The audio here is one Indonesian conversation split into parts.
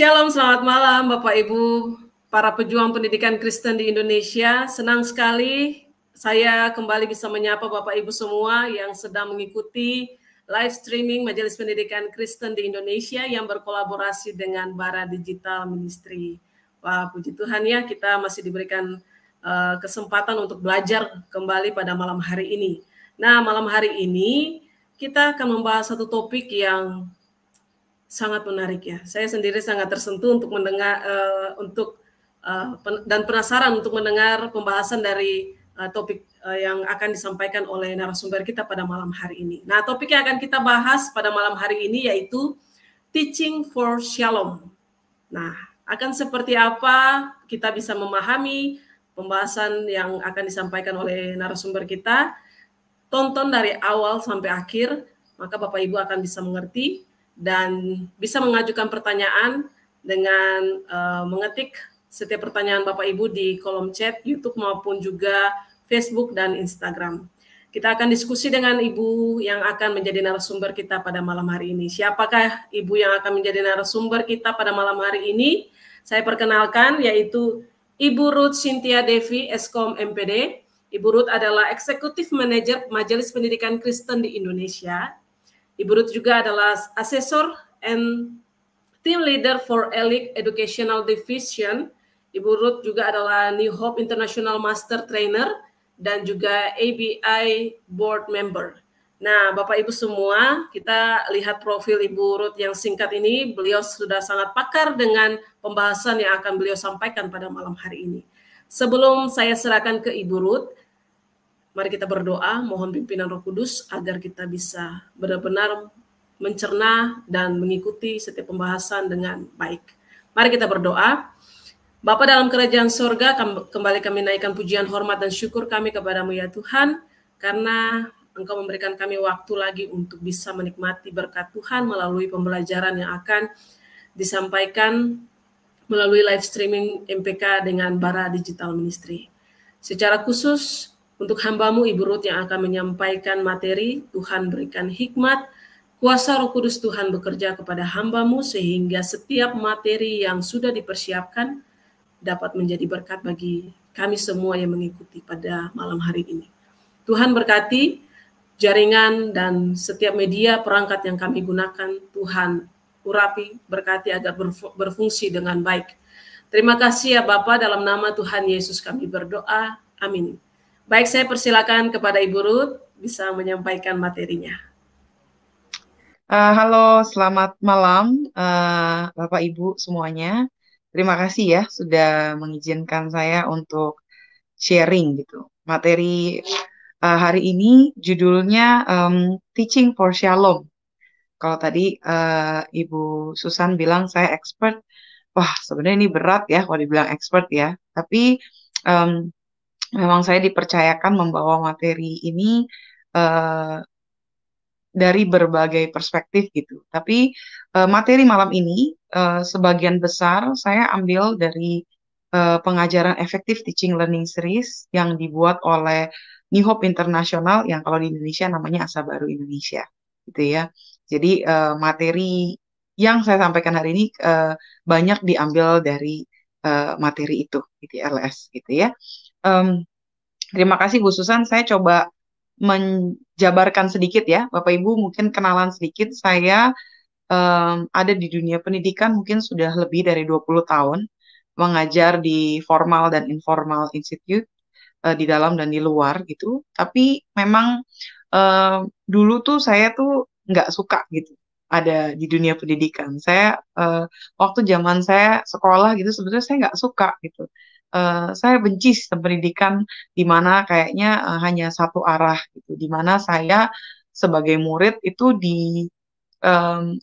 Shalom, selamat malam Bapak Ibu, para pejuang pendidikan Kristen di Indonesia. Senang sekali saya kembali bisa menyapa Bapak Ibu semua yang sedang mengikuti live streaming Majelis Pendidikan Kristen di Indonesia yang berkolaborasi dengan Bara Digital Ministry. Wah, puji Tuhan ya kita masih diberikan uh, kesempatan untuk belajar kembali pada malam hari ini. Nah, malam hari ini kita akan membahas satu topik yang sangat menarik ya. Saya sendiri sangat tersentuh untuk mendengar uh, untuk uh, pen dan penasaran untuk mendengar pembahasan dari uh, topik uh, yang akan disampaikan oleh narasumber kita pada malam hari ini. Nah, topik yang akan kita bahas pada malam hari ini yaitu teaching for shalom. Nah, akan seperti apa kita bisa memahami pembahasan yang akan disampaikan oleh narasumber kita? Tonton dari awal sampai akhir, maka Bapak Ibu akan bisa mengerti dan bisa mengajukan pertanyaan dengan uh, mengetik setiap pertanyaan Bapak Ibu di kolom chat YouTube maupun juga Facebook dan Instagram. Kita akan diskusi dengan Ibu yang akan menjadi narasumber kita pada malam hari ini. Siapakah Ibu yang akan menjadi narasumber kita pada malam hari ini? Saya perkenalkan yaitu Ibu Ruth Cynthia Devi, Eskom MPD. Ibu Ruth adalah eksekutif manajer Majelis Pendidikan Kristen di Indonesia Ibu Ruth juga adalah asesor and team leader for Elite Educational Division. Ibu Ruth juga adalah New Hope International Master Trainer dan juga ABI Board Member. Nah, Bapak Ibu semua, kita lihat profil Ibu Ruth yang singkat ini. Beliau sudah sangat pakar dengan pembahasan yang akan beliau sampaikan pada malam hari ini. Sebelum saya serahkan ke Ibu Ruth, Mari kita berdoa, mohon pimpinan Roh Kudus agar kita bisa benar-benar mencerna dan mengikuti setiap pembahasan dengan baik. Mari kita berdoa. Bapa dalam kerajaan sorga, kembali kami naikkan pujian, hormat, dan syukur kami kepadamu ya Tuhan, karena Engkau memberikan kami waktu lagi untuk bisa menikmati berkat Tuhan melalui pembelajaran yang akan disampaikan melalui live streaming MPK dengan Bara Digital Ministry. Secara khusus, untuk hambamu Ibu Ruth yang akan menyampaikan materi, Tuhan berikan hikmat, kuasa roh kudus Tuhan bekerja kepada hambamu sehingga setiap materi yang sudah dipersiapkan dapat menjadi berkat bagi kami semua yang mengikuti pada malam hari ini. Tuhan berkati jaringan dan setiap media perangkat yang kami gunakan, Tuhan urapi, berkati agar berfungsi dengan baik. Terima kasih ya Bapak, dalam nama Tuhan Yesus kami berdoa. Amin. Baik, saya persilakan kepada Ibu Ruth bisa menyampaikan materinya. Uh, halo, selamat malam uh, Bapak Ibu semuanya. Terima kasih ya sudah mengizinkan saya untuk sharing gitu. Materi uh, hari ini judulnya um, Teaching for Shalom. Kalau tadi uh, Ibu Susan bilang saya expert, wah sebenarnya ini berat ya kalau dibilang expert ya. Tapi um, memang saya dipercayakan membawa materi ini uh, dari berbagai perspektif gitu. Tapi uh, materi malam ini uh, sebagian besar saya ambil dari uh, pengajaran efektif teaching learning series yang dibuat oleh New Hope International yang kalau di Indonesia namanya Asa Baru Indonesia gitu ya. Jadi uh, materi yang saya sampaikan hari ini uh, banyak diambil dari uh, materi itu gitu ya, LS gitu ya. Um, terima kasih Bu Susan. Saya coba menjabarkan sedikit ya, Bapak Ibu mungkin kenalan sedikit. Saya um, ada di dunia pendidikan mungkin sudah lebih dari 20 tahun mengajar di formal dan informal institute eh, di dalam dan di luar gitu. Tapi memang uh, dulu tuh saya tuh nggak suka gitu ada di dunia pendidikan. Saya uh, waktu zaman saya sekolah gitu sebetulnya saya nggak suka gitu. Eh, saya benci sistem pendidikan di mana kayaknya uh, hanya satu arah gitu, di mana saya sebagai murid itu di um,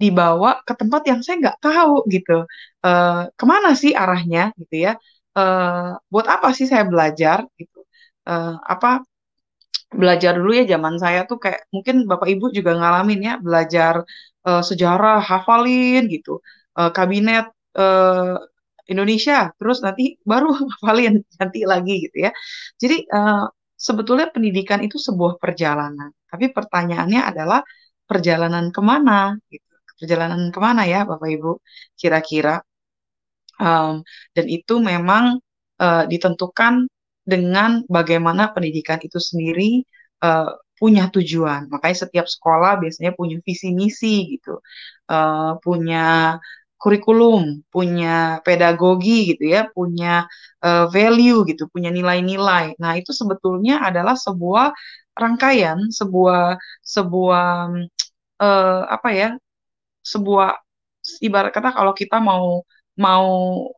dibawa ke tempat yang saya nggak tahu gitu, uh, kemana sih arahnya gitu ya, uh, buat apa sih saya belajar gitu, uh, apa belajar dulu ya zaman saya tuh kayak mungkin bapak ibu juga ngalamin ya belajar uh, sejarah hafalin gitu, uh, kabinet uh, Indonesia, terus nanti baru hafalin nanti lagi gitu ya. Jadi uh, sebetulnya pendidikan itu sebuah perjalanan. Tapi pertanyaannya adalah perjalanan kemana? Gitu. Perjalanan kemana ya, Bapak Ibu? Kira-kira. Um, dan itu memang uh, ditentukan dengan bagaimana pendidikan itu sendiri uh, punya tujuan. Makanya setiap sekolah biasanya punya visi misi gitu, uh, punya kurikulum, punya pedagogi gitu ya, punya uh, value gitu, punya nilai-nilai. Nah, itu sebetulnya adalah sebuah rangkaian, sebuah sebuah uh, apa ya? sebuah ibarat kata kalau kita mau mau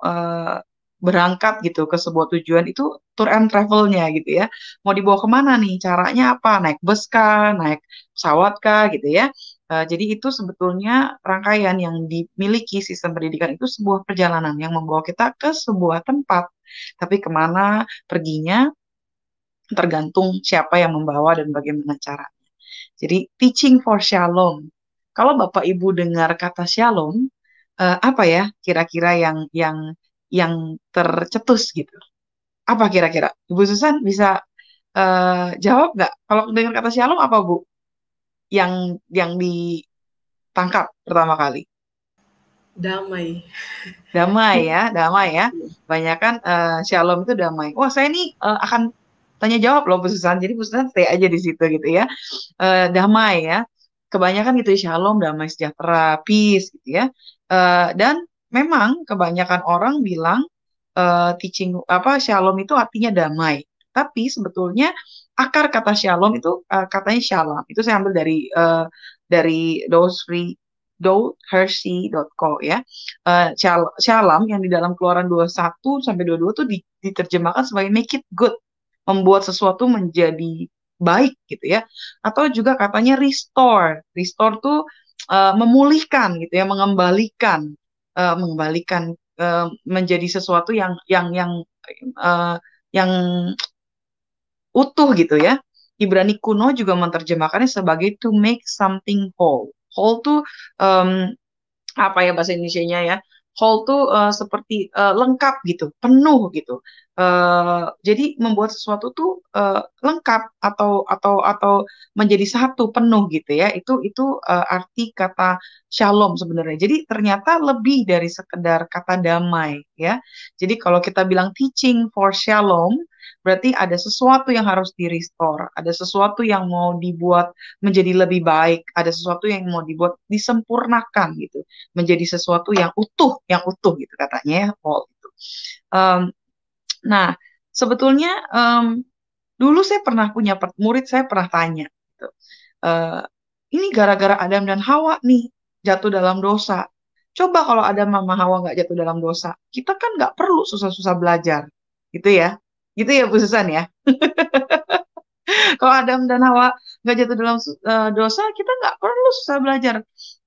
uh, berangkat gitu ke sebuah tujuan itu tour and travelnya gitu ya mau dibawa kemana nih caranya apa naik bus kah naik pesawat kah gitu ya Eh, jadi itu sebetulnya rangkaian yang dimiliki sistem pendidikan itu sebuah perjalanan yang membawa kita ke sebuah tempat. Tapi kemana perginya tergantung siapa yang membawa dan bagaimana caranya. Jadi teaching for shalom. Kalau Bapak Ibu dengar kata shalom, uh, apa ya kira-kira yang yang yang tercetus gitu? Apa kira-kira? Ibu Susan bisa uh, jawab nggak? Kalau dengar kata shalom apa Bu? yang yang ditangkap pertama kali? Damai. Damai ya, damai ya. Banyak kan uh, shalom itu damai. Wah saya ini uh, eh, akan tanya jawab loh Bu Jadi Bu stay aja di situ gitu ya. Uh, damai ya. Kebanyakan itu ya, shalom, damai sejahtera, peace gitu ya. Uh, dan memang kebanyakan orang bilang uh, teaching apa shalom itu artinya damai. Tapi sebetulnya akar kata shalom itu uh, katanya shalom itu saya ambil dari uh, dari dosri ya. Uh, shalom yang di dalam Keluaran 21 sampai 22 tuh diterjemahkan sebagai make it good, membuat sesuatu menjadi baik gitu ya. Atau juga katanya restore. Restore tuh uh, memulihkan gitu ya, mengembalikan uh, mengembalikan uh, menjadi sesuatu yang yang yang uh, yang utuh gitu ya. Ibrani kuno juga menerjemahkannya sebagai to make something whole. Whole tuh um, apa ya bahasa Indonesia-nya ya? Whole tuh uh, seperti uh, lengkap gitu, penuh gitu. Uh, jadi membuat sesuatu tuh uh, lengkap atau atau atau menjadi satu penuh gitu ya. Itu itu uh, arti kata shalom sebenarnya. Jadi ternyata lebih dari sekedar kata damai ya. Jadi kalau kita bilang teaching for shalom berarti ada sesuatu yang harus di restore, ada sesuatu yang mau dibuat menjadi lebih baik, ada sesuatu yang mau dibuat disempurnakan gitu, menjadi sesuatu yang utuh, yang utuh gitu katanya ya Paul itu. Um, nah sebetulnya um, dulu saya pernah punya murid saya pernah tanya, gitu, e, ini gara-gara Adam dan Hawa nih jatuh dalam dosa. Coba kalau ada mama Hawa nggak jatuh dalam dosa, kita kan nggak perlu susah-susah belajar, gitu ya Gitu ya Bu Susan ya. Kalau Adam dan Hawa nggak jatuh dalam uh, dosa, kita nggak perlu susah belajar.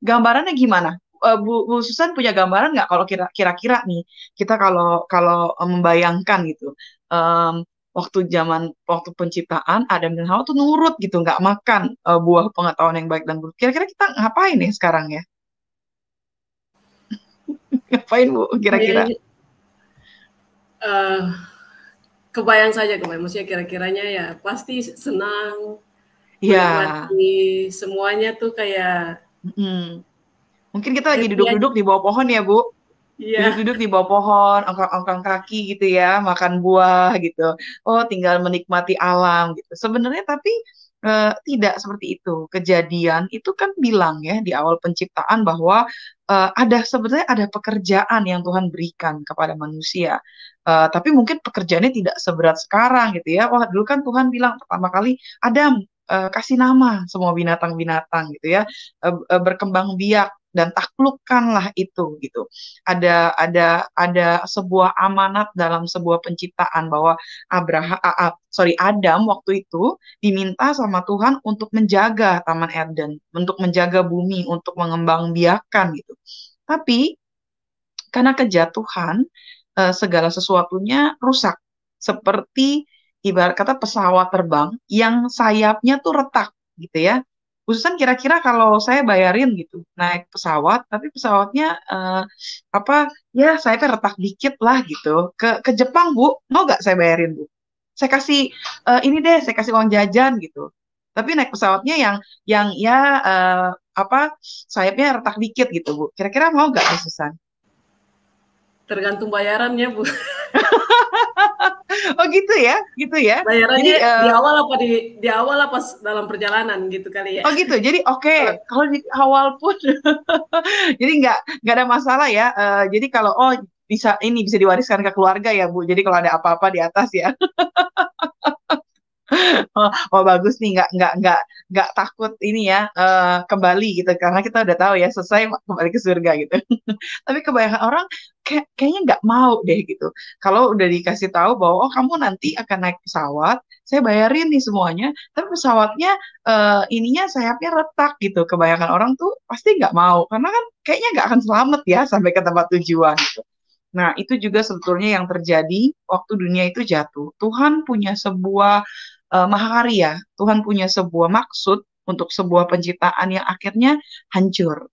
Gambarannya gimana? Eh, bu, Bu Susan punya gambaran nggak kalau kira-kira nih kita kalau kalau eh, membayangkan gitu um, waktu zaman waktu penciptaan Adam dan Hawa tuh nurut gitu nggak makan uh, buah pengetahuan yang baik dan buruk kira-kira kita ngapain nih ya sekarang ya ngapain bu kira-kira uh, kebayang saja kebayang maksudnya kira-kiranya ya pasti senang ya yeah. semuanya tuh kayak mm. mungkin kita lagi duduk-duduk di bawah pohon ya bu yeah. duduk-duduk di bawah pohon ongkang-ongkang kaki gitu ya makan buah gitu oh tinggal menikmati alam gitu sebenarnya tapi eh, tidak seperti itu kejadian itu kan bilang ya di awal penciptaan bahwa uh, ada sebenarnya ada pekerjaan yang Tuhan berikan kepada manusia. Uh, tapi mungkin pekerjaannya tidak seberat sekarang gitu ya. Wah, dulu kan Tuhan bilang pertama kali Adam uh, kasih nama semua binatang-binatang gitu ya. Uh, berkembang biak dan taklukkanlah itu gitu. Ada ada ada sebuah amanat dalam sebuah penciptaan bahwa Abraham uh, uh, sorry Adam waktu itu diminta sama Tuhan untuk menjaga Taman Eden, untuk menjaga bumi, untuk mengembangbiakan gitu. Tapi karena kejatuhan uh, segala sesuatunya rusak seperti ibarat kata pesawat terbang yang sayapnya tuh retak gitu ya Khususan kira-kira kalau saya bayarin gitu naik pesawat, tapi pesawatnya uh, apa ya saya retak dikit lah gitu ke ke Jepang bu, mau gak saya bayarin bu? Saya kasih uh, ini deh, saya kasih uang jajan gitu. Tapi naik pesawatnya yang yang ya uh, apa sayapnya retak dikit gitu bu. Kira-kira mau gak khususan tergantung bayarannya bu oh gitu ya gitu ya bayarannya jadi, uh, di awal apa di di awal apa dalam perjalanan gitu kali ya oh gitu jadi oke okay. kalau di awal pun jadi nggak nggak ada masalah ya uh, jadi kalau oh bisa ini bisa diwariskan ke keluarga ya bu jadi kalau ada apa-apa di atas ya oh, oh bagus nih nggak nggak nggak nggak takut ini ya uh, kembali gitu karena kita udah tahu ya selesai kembali ke surga gitu tapi kebanyakan orang kayak kayaknya nggak mau deh gitu kalau udah dikasih tahu bahwa oh kamu nanti akan naik pesawat saya bayarin nih semuanya tapi pesawatnya uh, ininya sayapnya retak gitu kebanyakan orang tuh pasti nggak mau karena kan kayaknya nggak akan selamat ya sampai ke tempat tujuan gitu Nah, itu juga sebetulnya yang terjadi waktu dunia itu jatuh. Tuhan punya sebuah uh, eh, maha Tuhan punya sebuah maksud untuk sebuah penciptaan yang akhirnya hancur,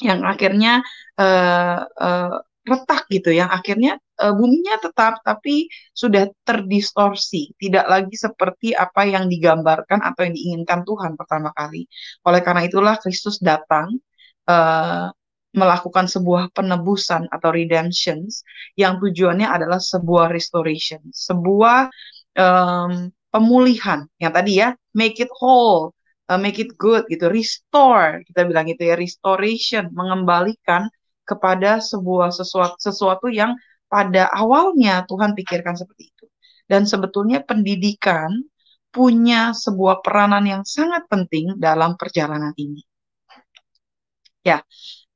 yang akhirnya uh, uh, retak gitu, yang akhirnya uh, buminya tetap tapi sudah terdistorsi, tidak lagi seperti apa yang digambarkan atau yang diinginkan Tuhan pertama kali. Oleh karena itulah Kristus datang. Uh, melakukan sebuah penebusan atau redemptions yang tujuannya adalah sebuah restoration, sebuah um, pemulihan yang tadi ya make it whole uh, make it good gitu restore kita bilang gitu ya restoration mengembalikan kepada sebuah sesuatu sesuatu yang pada awalnya Tuhan pikirkan seperti itu dan sebetulnya pendidikan punya sebuah peranan yang sangat penting dalam perjalanan ini ya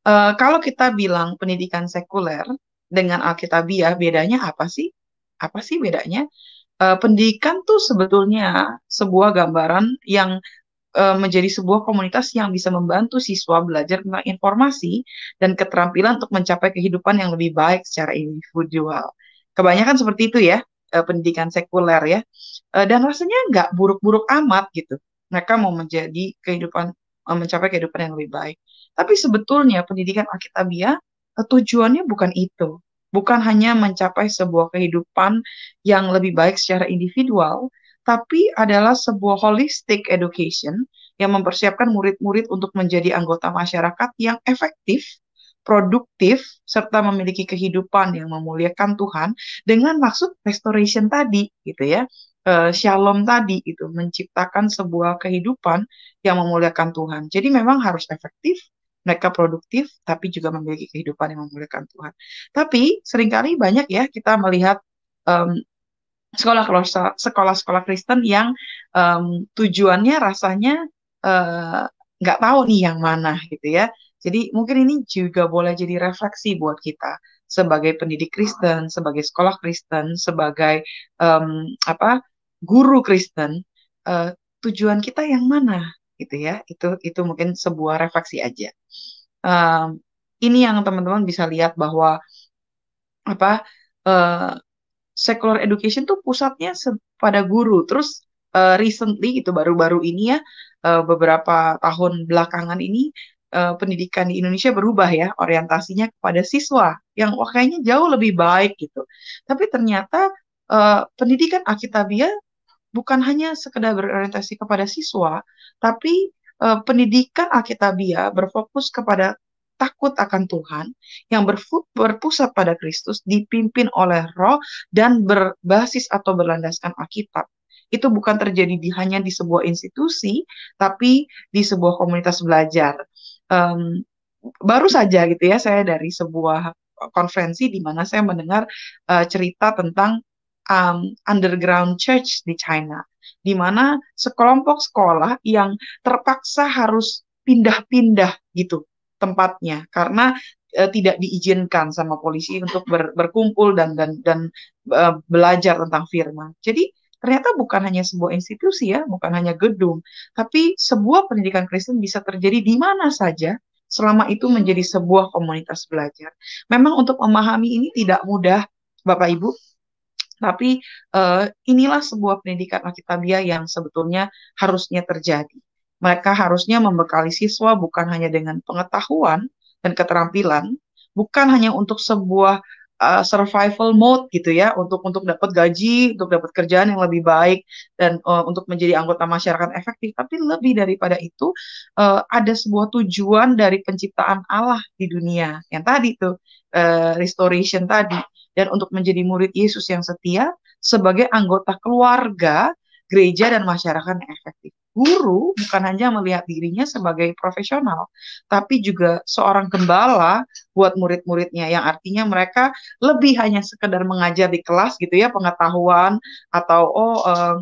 uh, kalau kita bilang pendidikan sekuler dengan Alkitabiah bedanya apa sih apa sih bedanya uh, pendidikan tuh sebetulnya sebuah gambaran yang eh, menjadi sebuah komunitas yang bisa membantu siswa belajar tentang informasi dan keterampilan untuk mencapai kehidupan yang lebih baik secara individual. Kebanyakan seperti itu ya eh, pendidikan sekuler ya dan rasanya nggak buruk-buruk amat gitu. Mereka mau menjadi kehidupan uh, mencapai kehidupan yang lebih baik. Tapi sebetulnya pendidikan Alkitabiah tujuannya bukan itu bukan hanya mencapai sebuah kehidupan yang lebih baik secara individual, tapi adalah sebuah holistic education yang mempersiapkan murid-murid untuk menjadi anggota masyarakat yang efektif, produktif, serta memiliki kehidupan yang memuliakan Tuhan dengan maksud restoration tadi, gitu ya. Uh, shalom tadi itu menciptakan sebuah kehidupan yang memuliakan Tuhan. Jadi memang harus efektif, mereka produktif tapi juga memiliki kehidupan yang memuliakan Tuhan. Tapi seringkali banyak ya kita melihat um, sekolah sekolah-sekolah Kristen yang um, tujuannya rasanya eh, nggak uh, tahu nih yang mana gitu ya. Jadi mungkin ini juga boleh jadi refleksi buat kita sebagai pendidik Kristen, sebagai sekolah Kristen, sebagai um, apa guru Kristen, uh, tujuan kita yang mana gitu ya itu itu mungkin sebuah refleksi aja um, ini yang teman-teman bisa lihat bahwa apa uh, secular education tuh pusatnya pada guru terus uh, recently itu baru-baru ini ya uh, beberapa tahun belakangan ini uh, pendidikan di Indonesia berubah ya orientasinya kepada siswa yang kayaknya jauh lebih baik gitu tapi ternyata uh, pendidikan Akitavia bukan hanya sekedar berorientasi kepada siswa, tapi eh, pendidikan Alkitabiah berfokus kepada takut akan Tuhan yang berpusat pada Kristus dipimpin oleh roh dan berbasis atau berlandaskan Alkitab. Itu bukan terjadi di hanya di sebuah institusi, tapi di sebuah komunitas belajar. Um, baru saja gitu ya, saya dari sebuah konferensi di mana saya mendengar uh, cerita tentang um, underground church di China, di mana sekelompok sekolah yang terpaksa harus pindah-pindah gitu tempatnya karena uh, tidak diizinkan sama polisi untuk ber, berkumpul dan dan dan uh, belajar tentang firman. Jadi ternyata bukan hanya sebuah institusi ya, bukan hanya gedung, tapi sebuah pendidikan Kristen bisa terjadi di mana saja selama itu menjadi sebuah komunitas belajar. Memang untuk memahami ini tidak mudah, Bapak Ibu, tapi uh, inilah sebuah pendidikan Alkitabiah yang sebetulnya harusnya terjadi. Mereka harusnya membekali siswa bukan hanya dengan pengetahuan dan keterampilan, bukan hanya untuk sebuah uh, survival mode gitu ya untuk untuk dapat gaji, untuk dapat kerjaan yang lebih baik dan uh, untuk menjadi anggota masyarakat efektif. Tapi lebih daripada itu uh, ada sebuah tujuan dari penciptaan Allah di dunia yang tadi itu uh, restoration tadi dan untuk menjadi murid Yesus yang setia sebagai anggota keluarga, gereja dan masyarakat yang efektif guru bukan hanya melihat dirinya sebagai profesional, tapi juga seorang gembala buat murid-muridnya yang artinya mereka lebih hanya sekedar mengajar di kelas gitu ya pengetahuan atau oh uh,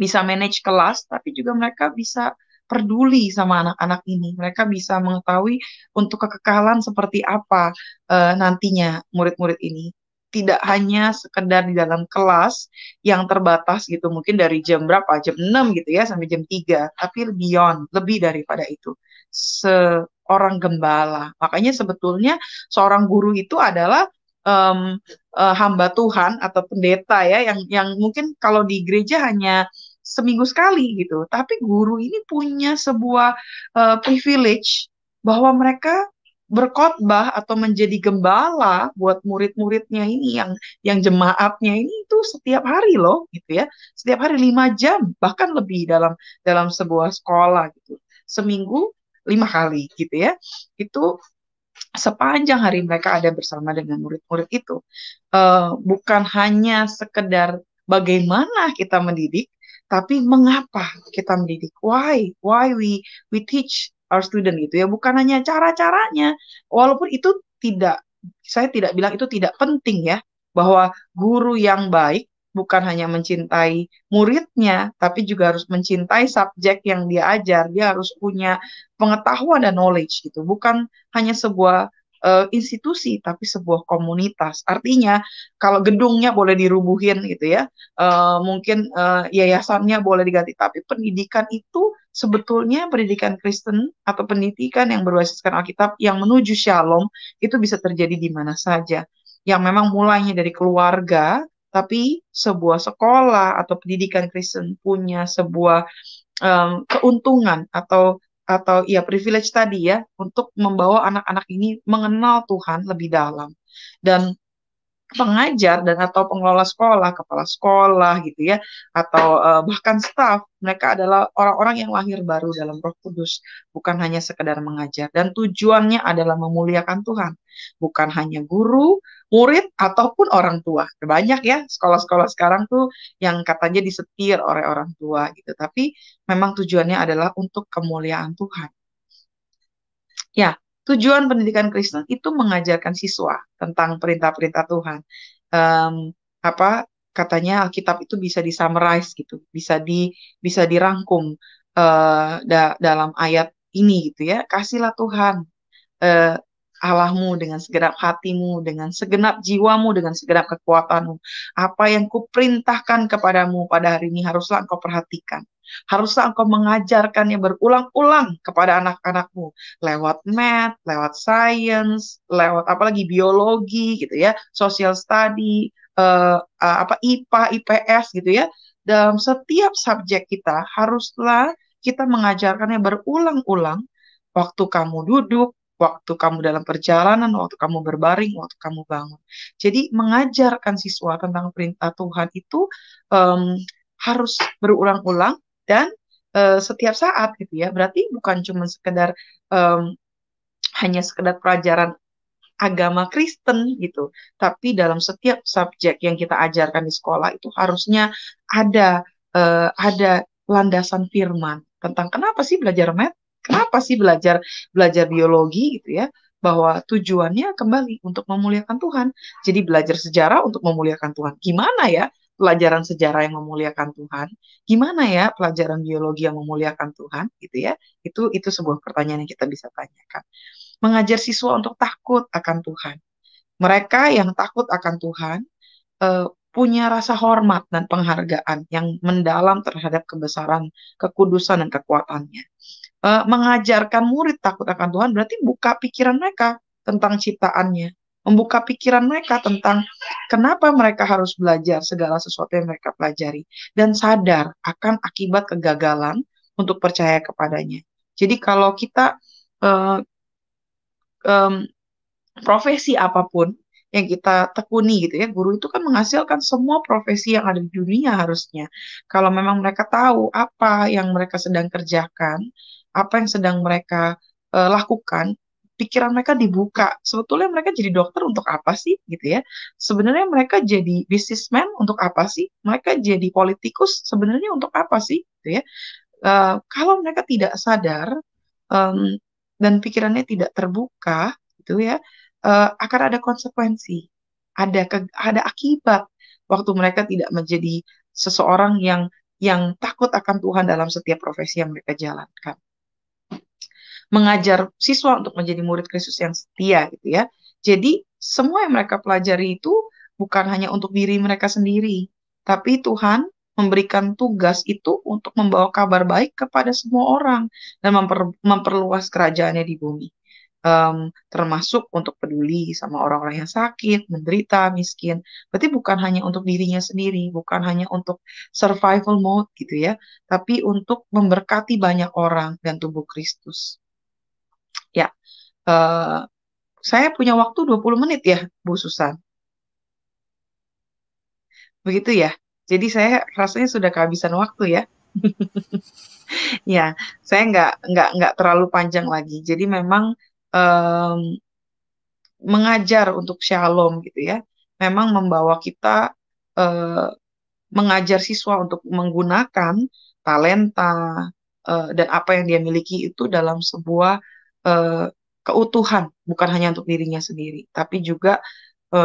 bisa manage kelas, tapi juga mereka bisa peduli sama anak-anak ini. Mereka bisa mengetahui untuk kekekalan seperti apa uh, nantinya murid-murid ini tidak hanya sekedar di dalam kelas yang terbatas gitu mungkin dari jam berapa jam 6 gitu ya sampai jam 3 tapi beyond lebih daripada itu seorang gembala makanya sebetulnya seorang guru itu adalah um, uh, hamba Tuhan atau pendeta ya yang yang mungkin kalau di gereja hanya seminggu sekali gitu tapi guru ini punya sebuah uh, privilege bahwa mereka berkhotbah atau menjadi gembala buat murid-muridnya ini yang yang jemaatnya ini itu setiap hari loh gitu ya setiap hari lima jam bahkan lebih dalam dalam sebuah sekolah gitu seminggu lima kali gitu ya itu sepanjang hari mereka ada bersama dengan murid-murid itu uh, bukan hanya sekedar bagaimana kita mendidik tapi mengapa kita mendidik why why we we teach our student gitu ya bukan hanya cara-caranya walaupun itu tidak saya tidak bilang itu tidak penting ya bahwa guru yang baik bukan hanya mencintai muridnya, tapi juga harus mencintai subjek yang dia ajar. Dia harus punya pengetahuan dan knowledge gitu, bukan hanya sebuah uh, institusi tapi sebuah komunitas. Artinya kalau gedungnya boleh dirubuhin gitu ya, uh, mungkin uh, yayasannya boleh diganti, tapi pendidikan itu sebetulnya pendidikan Kristen atau pendidikan yang berbasiskan Alkitab yang menuju Shalom itu bisa terjadi di mana saja. Yang memang mulainya dari keluarga, tapi sebuah sekolah atau pendidikan Kristen punya sebuah um, keuntungan atau atau ya privilege tadi ya untuk membawa anak-anak ini mengenal Tuhan lebih dalam dan pengajar dan atau pengelola sekolah, kepala sekolah gitu ya, atau uh, bahkan staf, mereka adalah orang-orang yang lahir baru dalam Roh Kudus, bukan hanya sekedar mengajar dan tujuannya adalah memuliakan Tuhan, bukan hanya guru, murid ataupun orang tua. Banyak ya sekolah-sekolah sekarang tuh yang katanya disetir oleh orang tua gitu, tapi memang tujuannya adalah untuk kemuliaan Tuhan. Ya, Tujuan pendidikan Kristen itu mengajarkan siswa tentang perintah-perintah Tuhan. Um, apa katanya Alkitab itu bisa disummarize gitu, bisa di bisa dirangkum uh, da dalam ayat ini gitu ya. Kasihlah Tuhan, uh, Allahmu, dengan segenap hatimu, dengan segenap jiwamu, dengan segenap kekuatanmu. Apa yang kuperintahkan kepadamu pada hari ini haruslah engkau perhatikan. Haruslah engkau mengajarkannya berulang-ulang kepada anak-anakmu lewat math, lewat science, lewat apalagi biologi gitu ya, social study, uh, apa IPA, IPS gitu ya. Dalam setiap subjek kita haruslah kita mengajarkannya berulang-ulang waktu kamu duduk, waktu kamu dalam perjalanan, waktu kamu berbaring, waktu kamu bangun. Jadi mengajarkan siswa tentang perintah Tuhan itu um, harus berulang-ulang dan uh, setiap saat gitu ya. Berarti bukan cuma sekedar um, hanya sekedar pelajaran agama Kristen gitu, tapi dalam setiap subjek yang kita ajarkan di sekolah itu harusnya ada uh, ada landasan firman tentang kenapa sih belajar math kenapa sih belajar belajar biologi gitu ya bahwa tujuannya kembali untuk memuliakan Tuhan. Jadi belajar sejarah untuk memuliakan Tuhan. Gimana ya pelajaran sejarah yang memuliakan Tuhan? Gimana ya pelajaran biologi yang memuliakan Tuhan? Gitu ya. Itu itu sebuah pertanyaan yang kita bisa tanyakan. Mengajar siswa untuk takut akan Tuhan. Mereka yang takut akan Tuhan uh, punya rasa hormat dan penghargaan yang mendalam terhadap kebesaran, kekudusan dan kekuatannya uh, mengajarkan murid takut akan Tuhan berarti buka pikiran mereka tentang ciptaannya, membuka pikiran mereka tentang kenapa mereka harus belajar segala sesuatu yang mereka pelajari dan sadar akan akibat kegagalan untuk percaya kepadanya. Jadi kalau kita uh, um, profesi apapun yang kita tekuni gitu ya guru itu kan menghasilkan semua profesi yang ada di dunia harusnya kalau memang mereka tahu apa yang mereka sedang kerjakan apa yang sedang mereka uh, lakukan pikiran mereka dibuka. Sebetulnya mereka jadi dokter untuk apa sih gitu ya? Sebenarnya mereka jadi businessman untuk apa sih? Mereka jadi politikus sebenarnya untuk apa sih gitu ya? Uh, kalau mereka tidak sadar um, dan pikirannya tidak terbuka gitu ya, uh, akan ada konsekuensi, ada ke, ada akibat waktu mereka tidak menjadi seseorang yang yang takut akan Tuhan dalam setiap profesi yang mereka jalankan mengajar siswa untuk menjadi murid Kristus yang setia gitu ya. Jadi semua yang mereka pelajari itu bukan hanya untuk diri mereka sendiri, tapi Tuhan memberikan tugas itu untuk membawa kabar baik kepada semua orang dan memper, memperluas kerajaannya di bumi. Um, termasuk untuk peduli sama orang-orang yang sakit, menderita, miskin. Berarti bukan hanya untuk dirinya sendiri, bukan hanya untuk survival mode gitu ya, tapi untuk memberkati banyak orang dan tubuh Kristus uh, saya punya waktu 20 menit ya, Bu Susan. Begitu ya. Jadi saya rasanya sudah kehabisan waktu ya. ya, saya nggak nggak nggak terlalu panjang lagi. Jadi memang um, mengajar untuk shalom gitu ya, memang membawa kita uh, mengajar siswa untuk menggunakan talenta uh, dan apa yang dia miliki itu dalam sebuah uh, keutuhan bukan hanya untuk dirinya sendiri tapi juga e,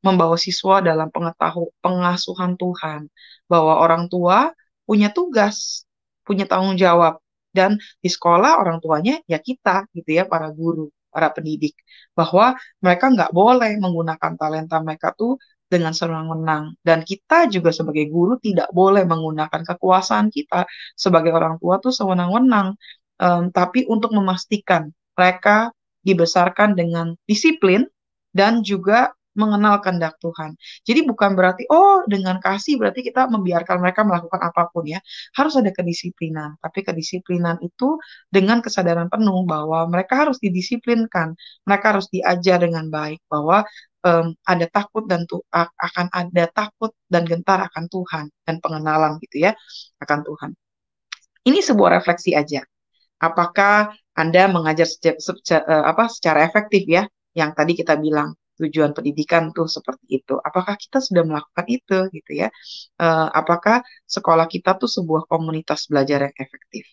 membawa siswa dalam pengetahuan pengasuhan Tuhan bahwa orang tua punya tugas punya tanggung jawab dan di sekolah orang tuanya ya kita gitu ya para guru para pendidik bahwa mereka nggak boleh menggunakan talenta mereka tuh dengan senang-menang dan kita juga sebagai guru tidak boleh menggunakan kekuasaan kita sebagai orang tua tuh sewenang-wenang um, tapi untuk memastikan mereka dibesarkan dengan disiplin dan juga mengenal kehendak Tuhan. Jadi bukan berarti oh dengan kasih berarti kita membiarkan mereka melakukan apapun ya. Harus ada kedisiplinan. Tapi kedisiplinan itu dengan kesadaran penuh bahwa mereka harus didisiplinkan, mereka harus diajar dengan baik bahwa um, ada takut dan tu akan ada takut dan gentar akan Tuhan dan pengenalan gitu ya akan Tuhan. Ini sebuah refleksi aja apakah Anda mengajar secara, secara, eh, apa, secara efektif ya, yang tadi kita bilang tujuan pendidikan tuh seperti itu. Apakah kita sudah melakukan itu gitu ya? E, apakah sekolah kita tuh sebuah komunitas belajar yang efektif?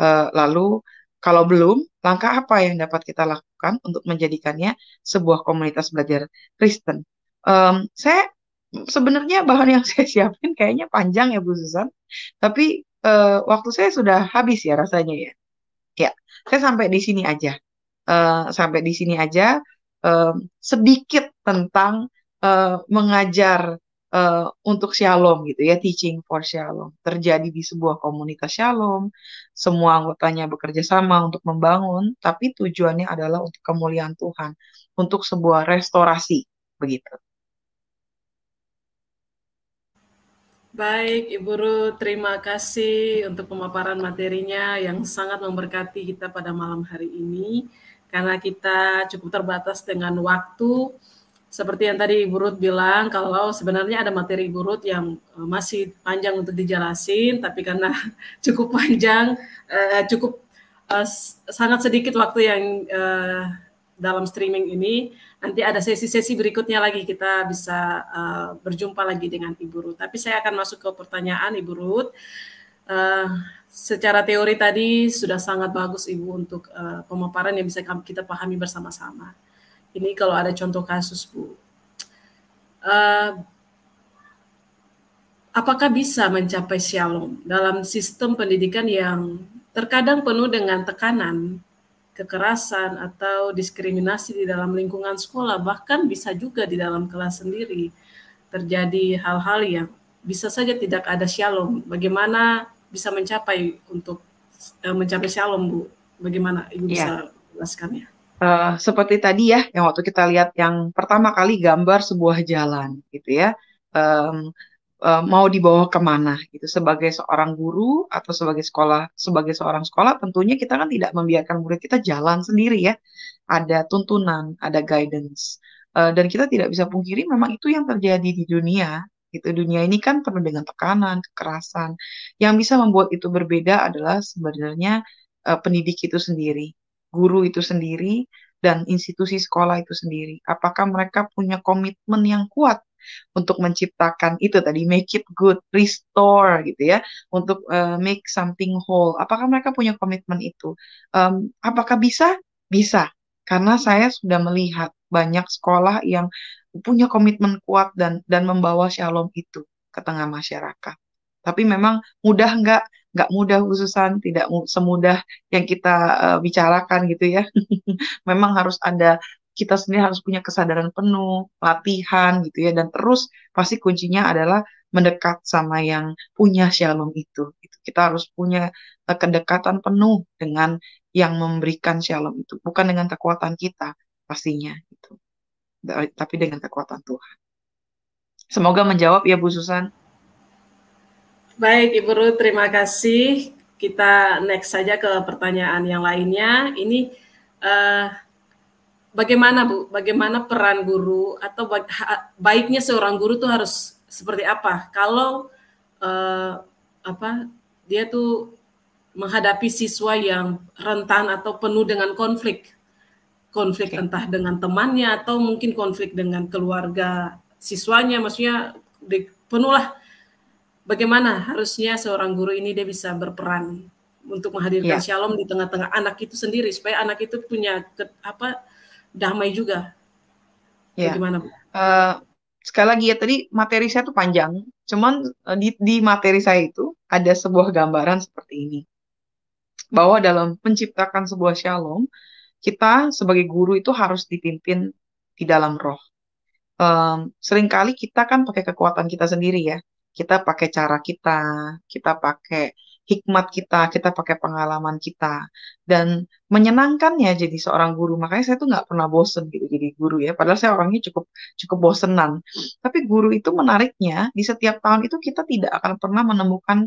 E, lalu kalau belum, langkah apa yang dapat kita lakukan untuk menjadikannya sebuah komunitas belajar Kristen? Um, saya sebenarnya bahan yang saya siapin kayaknya panjang ya Bu Susan, tapi uh, waktu saya sudah habis ya rasanya ya. Ya, saya sampai di sini aja. Uh, sampai di sini aja uh, sedikit tentang uh, mengajar uh, untuk shalom gitu ya, teaching for shalom. Terjadi di sebuah komunitas shalom, semua anggotanya bekerja sama untuk membangun, tapi tujuannya adalah untuk kemuliaan Tuhan, untuk sebuah restorasi begitu. Baik, Ibu Ruth, terima kasih untuk pemaparan materinya yang sangat memberkati kita pada malam hari ini. Karena kita cukup terbatas dengan waktu, seperti yang tadi Ibu Ruth bilang, kalau sebenarnya ada materi Ibu Ruth yang eh, masih panjang untuk dijelasin, tapi karena cukup panjang, eh, cukup eh, sangat sedikit waktu yang dalam streaming ini. Nanti ada sesi-sesi berikutnya lagi kita bisa uh, berjumpa lagi dengan Ibu Ruth. Tapi saya akan masuk ke pertanyaan Ibu Ruth. Uh, secara teori tadi sudah sangat bagus Ibu untuk uh, pemaparan yang bisa kita pahami bersama-sama. Ini kalau ada contoh kasus Bu. Uh, apakah bisa mencapai shalom dalam sistem pendidikan yang terkadang penuh dengan tekanan kekerasan atau diskriminasi di dalam lingkungan sekolah, bahkan bisa juga di dalam kelas sendiri terjadi hal-hal yang bisa saja tidak ada shalom. Bagaimana bisa mencapai untuk uh, mencapai shalom, Bu? Bagaimana Ibu yeah. bisa jelaskannya? Uh, eh, seperti tadi ya, yang waktu kita lihat yang pertama kali gambar sebuah jalan, gitu ya. Um, uh, mau dibawa kemana gitu sebagai seorang guru atau sebagai sekolah sebagai seorang sekolah tentunya kita kan tidak membiarkan murid kita jalan sendiri ya ada tuntunan ada guidance uh, dan kita tidak bisa pungkiri memang itu yang terjadi di dunia gitu dunia ini kan penuh dengan tekanan kekerasan yang bisa membuat itu berbeda adalah sebenarnya uh, pendidik itu sendiri guru itu sendiri dan institusi sekolah itu sendiri apakah mereka punya komitmen yang kuat untuk menciptakan itu tadi make it good, restore gitu ya, untuk uh, make something whole. Apakah mereka punya komitmen itu? Um, apakah bisa? Bisa. Karena saya sudah melihat banyak sekolah yang punya komitmen kuat dan dan membawa shalom itu ke tengah masyarakat. Tapi memang mudah nggak? Nggak mudah khususan, tidak semudah yang kita uh, bicarakan gitu ya. memang harus ada kita sendiri harus punya kesadaran penuh, latihan gitu ya, dan terus pasti kuncinya adalah mendekat sama yang punya shalom itu. Gitu. Kita harus punya eh, kedekatan penuh dengan yang memberikan shalom itu, bukan dengan kekuatan kita pastinya, gitu. tapi dengan kekuatan Tuhan. Semoga menjawab ya Bu Susan. Baik Ibu Ruth, terima kasih. Kita next saja ke pertanyaan yang lainnya. Ini uh, bagaimana Bu? Bagaimana peran guru atau baiknya seorang guru tuh harus seperti apa? Kalau uh, apa dia tuh menghadapi siswa yang rentan atau penuh dengan konflik. Konflik okay. entah dengan temannya atau mungkin konflik dengan keluarga siswanya maksudnya penuhlah bagaimana harusnya seorang guru ini dia bisa berperan untuk menghadirkan yeah. shalom di tengah-tengah anak itu sendiri supaya anak itu punya ke, apa damai juga. Ya. Gimana? Uh, eh, sekali lagi ya tadi materi saya tuh panjang, cuman eh, di, di materi saya itu ada sebuah gambaran seperti ini bahwa dalam menciptakan sebuah shalom kita sebagai guru itu harus dipimpin di dalam roh. Um, seringkali kita kan pakai kekuatan kita sendiri ya, kita pakai cara kita, kita pakai hikmat kita, kita pakai pengalaman kita dan menyenangkannya jadi seorang guru. Makanya saya tuh nggak pernah bosen gitu jadi guru ya. Padahal saya orangnya cukup cukup bosenan. Tapi guru itu menariknya di setiap tahun itu kita tidak akan pernah menemukan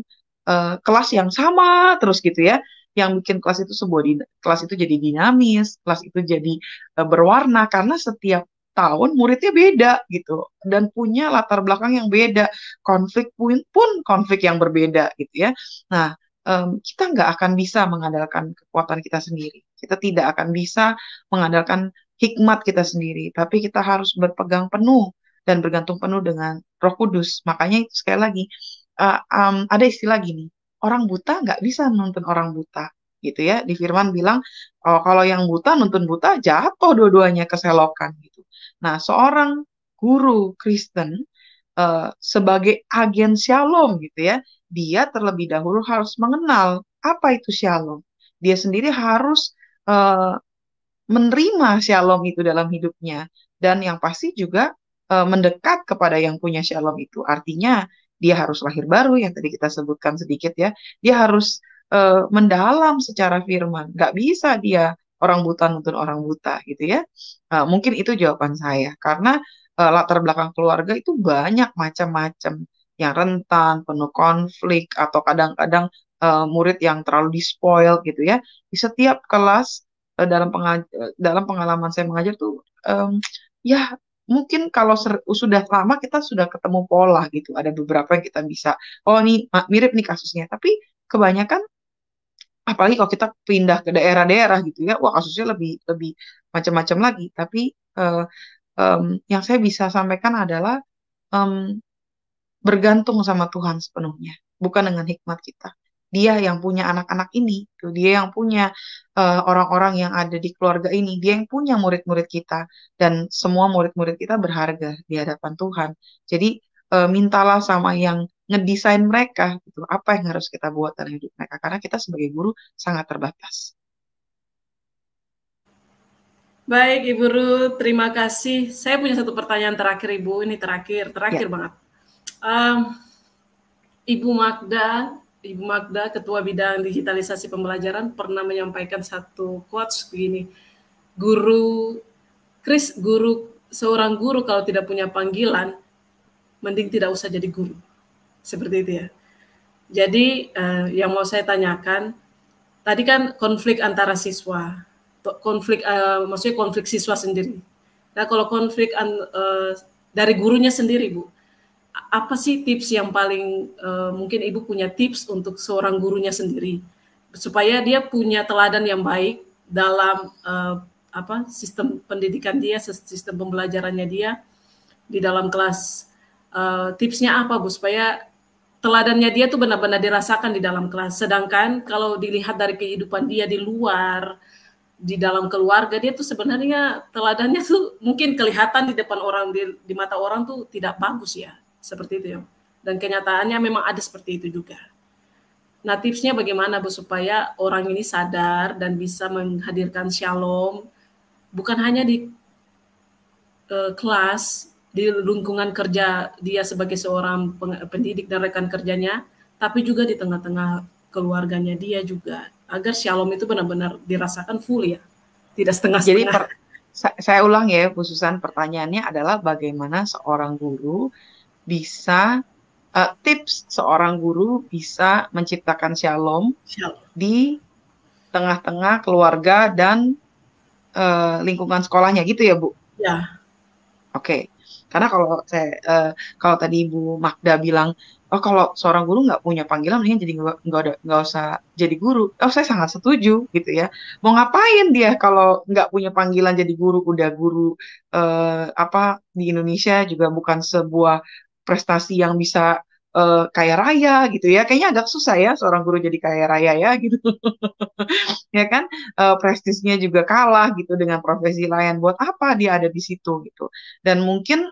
uh, kelas yang sama terus gitu ya yang bikin kelas itu sebuah kelas itu jadi dinamis, kelas itu jadi uh, berwarna karena setiap tahun muridnya beda gitu dan punya latar belakang yang beda konflik pun pun konflik yang berbeda gitu ya nah um, kita nggak akan bisa mengandalkan kekuatan kita sendiri kita tidak akan bisa mengandalkan hikmat kita sendiri tapi kita harus berpegang penuh dan bergantung penuh dengan Roh Kudus makanya itu sekali lagi uh, um, ada istilah gini orang buta nggak bisa nonton orang buta gitu ya di firman bilang oh, kalau yang buta nonton buta jatuh dua-duanya keselokan gitu Nah, seorang guru Kristen uh, sebagai agen shalom gitu ya, dia terlebih dahulu harus mengenal apa itu shalom. Dia sendiri harus uh, menerima shalom itu dalam hidupnya dan yang pasti juga uh, mendekat kepada yang punya shalom itu. Artinya dia harus lahir baru yang tadi kita sebutkan sedikit ya. Dia harus uh, mendalam secara firman. Gak bisa dia orang buta nuntun gitu, orang buta gitu ya uh, mungkin itu jawaban saya karena uh, latar belakang keluarga itu banyak macam-macam yang rentan penuh konflik atau kadang-kadang uh, murid yang terlalu dispoil gitu ya di setiap kelas uh, dalam dalam pengalaman saya mengajar tuh um, ya mungkin kalau sudah lama kita sudah ketemu pola gitu ada beberapa yang kita bisa oh ini mirip nih kasusnya tapi kebanyakan apalagi kalau kita pindah ke daerah-daerah gitu ya wah kasusnya lebih lebih macam-macam lagi tapi uh, um, yang saya bisa sampaikan adalah um, bergantung sama Tuhan sepenuhnya bukan dengan hikmat kita dia yang punya anak-anak ini tuh gitu. dia yang punya orang eh, orang-orang yang ada di keluarga ini dia yang punya murid-murid kita dan semua murid-murid kita berharga di hadapan Tuhan jadi uh, mintalah sama yang ngedesain mereka gitu apa yang harus kita buat dalam hidup mereka karena kita sebagai guru sangat terbatas. Baik Ibu Ruth, terima kasih. Saya punya satu pertanyaan terakhir Ibu, ini terakhir, terakhir ya. banget. Um, Ibu Magda, Ibu Magda, Ketua Bidang Digitalisasi Pembelajaran pernah menyampaikan satu quotes begini, guru Chris, guru seorang guru kalau tidak punya panggilan, mending tidak usah jadi guru seperti itu ya. Jadi uh, yang mau saya tanyakan, tadi kan konflik antara siswa, konflik uh, maksudnya konflik siswa sendiri. Nah kalau konflik an, uh, dari gurunya sendiri bu, apa sih tips yang paling uh, mungkin ibu punya tips untuk seorang gurunya sendiri supaya dia punya teladan yang baik dalam uh, apa sistem pendidikan dia, sistem pembelajarannya dia di dalam kelas. Uh, tipsnya apa bu supaya teladannya dia tuh benar-benar dirasakan di dalam kelas. Sedangkan kalau dilihat dari kehidupan dia di luar, di dalam keluarga dia tuh sebenarnya teladannya tuh mungkin kelihatan di depan orang di, di mata orang tuh tidak bagus ya seperti itu ya dan kenyataannya memang ada seperti itu juga nah tipsnya bagaimana bu supaya orang ini sadar dan bisa menghadirkan shalom bukan hanya di uh, kelas di lingkungan kerja dia sebagai seorang pendidik dan rekan kerjanya, tapi juga di tengah-tengah keluarganya dia juga agar shalom itu benar-benar dirasakan full ya, tidak setengah-setengah. Jadi per, saya ulang ya, khususan pertanyaannya adalah bagaimana seorang guru bisa uh, tips seorang guru bisa menciptakan shalom, shalom. di tengah-tengah keluarga dan uh, lingkungan sekolahnya gitu ya, Bu? Ya. Oke. Karena kalau saya uh, kalau tadi Ibu Magda bilang oh kalau seorang guru nggak punya panggilan mendingan jadi nggak nggak usah jadi guru oh saya sangat setuju gitu ya mau ngapain dia kalau nggak punya panggilan jadi guru udah guru uh, apa di Indonesia juga bukan sebuah prestasi yang bisa uh, kaya raya gitu ya kayaknya agak susah ya seorang guru jadi kaya raya ya gitu ya kan uh, prestisnya juga kalah gitu dengan profesi lain buat apa dia ada di situ gitu dan mungkin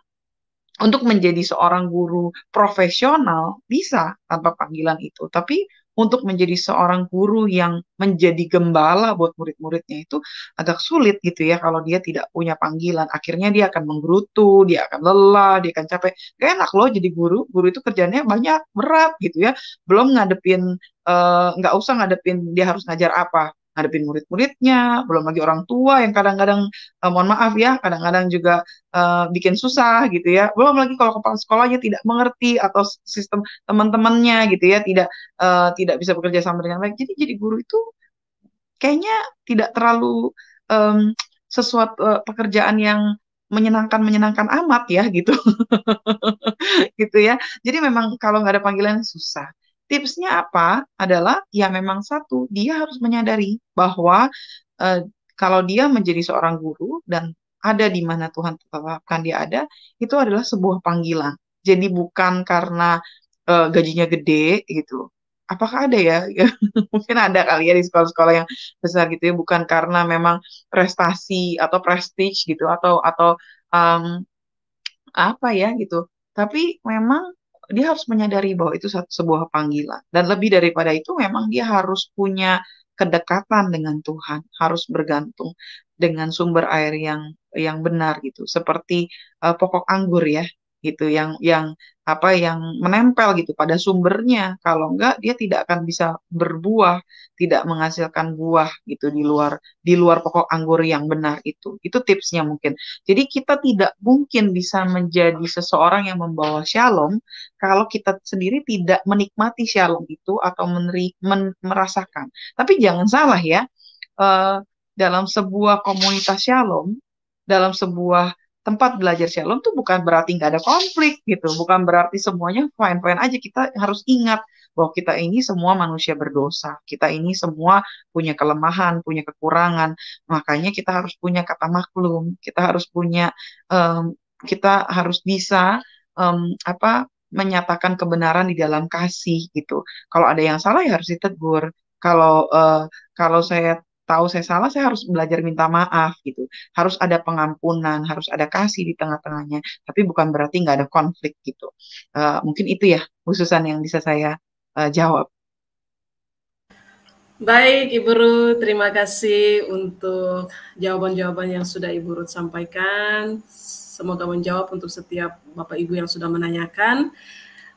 untuk menjadi seorang guru profesional bisa tanpa panggilan itu, tapi untuk menjadi seorang guru yang menjadi gembala buat murid-muridnya itu agak sulit gitu ya kalau dia tidak punya panggilan. Akhirnya dia akan menggerutu, dia akan lelah, dia akan capek. Gak enak loh jadi guru, guru itu kerjanya banyak, berat gitu ya. Belum ngadepin, eh, nggak uh, usah ngadepin dia harus ngajar apa ngadepin murid-muridnya, belum lagi orang tua yang kadang-kadang eh, mohon maaf ya, kadang-kadang juga eh, bikin susah gitu ya. Belum lagi kalau kepala sekolahnya tidak mengerti atau sistem teman-temannya gitu ya, tidak eh, tidak bisa bekerja sama dengan baik. Jadi jadi guru itu kayaknya tidak terlalu um, sesuatu uh, eh, pekerjaan yang menyenangkan menyenangkan amat ya gitu gitu ya jadi memang kalau nggak ada panggilan susah Tipsnya apa? Adalah ya memang satu, dia harus menyadari bahwa e, kalau dia menjadi seorang guru dan ada di mana Tuhan tetapkan dia ada, itu adalah sebuah panggilan. Jadi bukan karena e, gajinya gede gitu, apakah ada ya? Mungkin ada kali ya di sekolah-sekolah yang besar gitu ya, bukan karena memang prestasi atau prestige gitu atau atau um, apa ya gitu. Tapi memang dia harus menyadari bahwa itu satu, sebuah panggilan dan lebih daripada itu memang dia harus punya kedekatan dengan Tuhan, harus bergantung dengan sumber air yang yang benar gitu, seperti uh, pokok anggur ya gitu yang yang apa yang menempel gitu pada sumbernya kalau enggak dia tidak akan bisa berbuah tidak menghasilkan buah gitu di luar di luar pokok anggur yang benar itu itu tipsnya mungkin jadi kita tidak mungkin bisa menjadi seseorang yang membawa shalom kalau kita sendiri tidak menikmati shalom itu atau meneri, men, merasakan tapi jangan salah ya uh, dalam sebuah komunitas shalom dalam sebuah tempat belajar shalom tuh bukan berarti nggak ada konflik gitu, bukan berarti semuanya fine-fine aja. Kita harus ingat bahwa kita ini semua manusia berdosa, kita ini semua punya kelemahan, punya kekurangan. Makanya kita harus punya kata maklum, kita harus punya, um, kita harus bisa um, apa menyatakan kebenaran di dalam kasih gitu. Kalau ada yang salah ya harus ditegur. Kalau uh, kalau saya tahu saya salah, saya harus belajar minta maaf gitu. Harus ada pengampunan, harus ada kasih di tengah-tengahnya. Tapi bukan berarti nggak ada konflik gitu. Uh, mungkin itu ya khususan yang bisa saya uh, jawab. Baik Ibu Ruth, terima kasih untuk jawaban-jawaban yang sudah Ibu Ruth sampaikan. Semoga menjawab untuk setiap Bapak Ibu yang sudah menanyakan.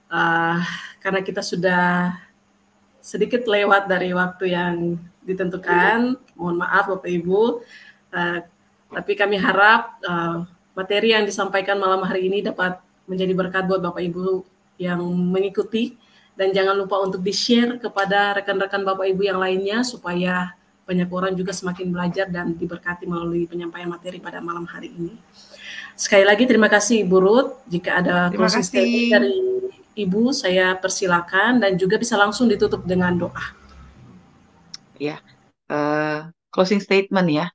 Uh, karena kita sudah sedikit lewat dari waktu yang ditentukan. Mohon maaf Bapak Ibu. Uh, tapi kami harap uh, materi yang disampaikan malam hari ini dapat menjadi berkat buat Bapak Ibu yang mengikuti dan jangan lupa untuk di-share kepada rekan-rekan Bapak Ibu yang lainnya supaya banyak orang juga semakin belajar dan diberkati melalui penyampaian materi pada malam hari ini. Sekali lagi terima kasih Ibu Ruth. Jika ada konsisten dari Ibu, saya persilakan dan juga bisa langsung ditutup dengan doa ya uh, closing statement ya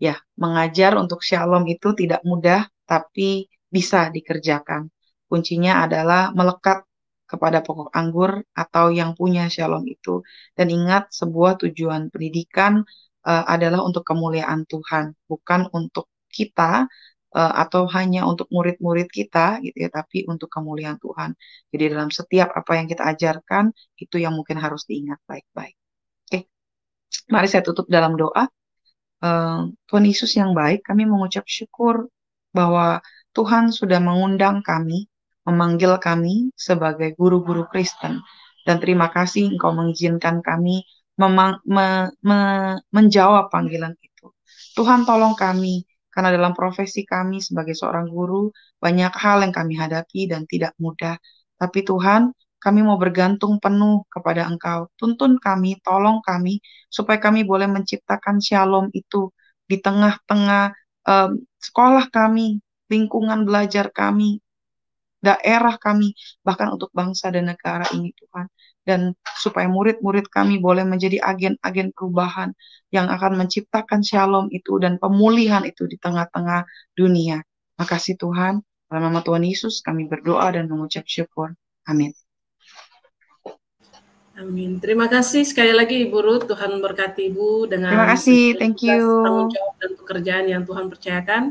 ya mengajar untuk shalom itu tidak mudah tapi bisa dikerjakan kuncinya adalah melekat kepada pokok anggur atau yang punya shalom itu dan ingat sebuah tujuan pendidikan uh, adalah untuk kemuliaan Tuhan bukan untuk kita uh, atau hanya untuk murid-murid kita gitu ya tapi untuk kemuliaan Tuhan jadi dalam setiap apa yang kita ajarkan itu yang mungkin harus diingat baik-baik Mari saya tutup dalam doa. Eh, Tuhan Yesus yang baik, kami mengucap syukur bahwa Tuhan sudah mengundang kami, memanggil kami sebagai guru-guru Kristen. Dan terima kasih Engkau mengizinkan kami memang, me, me, menjawab panggilan itu. Tuhan tolong kami, karena dalam profesi kami sebagai seorang guru, banyak hal yang kami hadapi dan tidak mudah. Tapi Tuhan, kami mau bergantung penuh kepada Engkau. Tuntun kami, tolong kami, supaya kami boleh menciptakan shalom itu di tengah-tengah um, sekolah kami, lingkungan belajar kami, daerah kami, bahkan untuk bangsa dan negara ini Tuhan. Dan supaya murid-murid kami boleh menjadi agen-agen perubahan yang akan menciptakan shalom itu dan pemulihan itu di tengah-tengah dunia. Makasih Tuhan. Dalam nama Tuhan Yesus kami berdoa dan mengucap syukur. Amin. Amin. Terima kasih sekali lagi Ibu Ruth. Tuhan berkati Ibu dengan Terima kasih. Thank you. tanggung jawab dan pekerjaan yang Tuhan percayakan.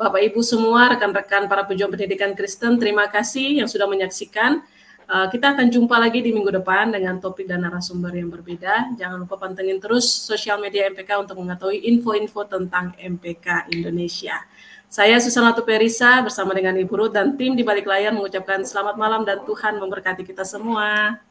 Bapak Ibu semua, rekan-rekan para pejuang pendidikan Kristen, terima kasih yang sudah menyaksikan. Uh, kita akan jumpa lagi di minggu depan dengan topik dan narasumber yang berbeda. Jangan lupa pantengin terus sosial media MPK untuk mengetahui info-info tentang MPK Indonesia. Saya Susana Tuperisa bersama dengan Ibu Ruth dan tim di balik layar mengucapkan selamat malam dan Tuhan memberkati kita semua.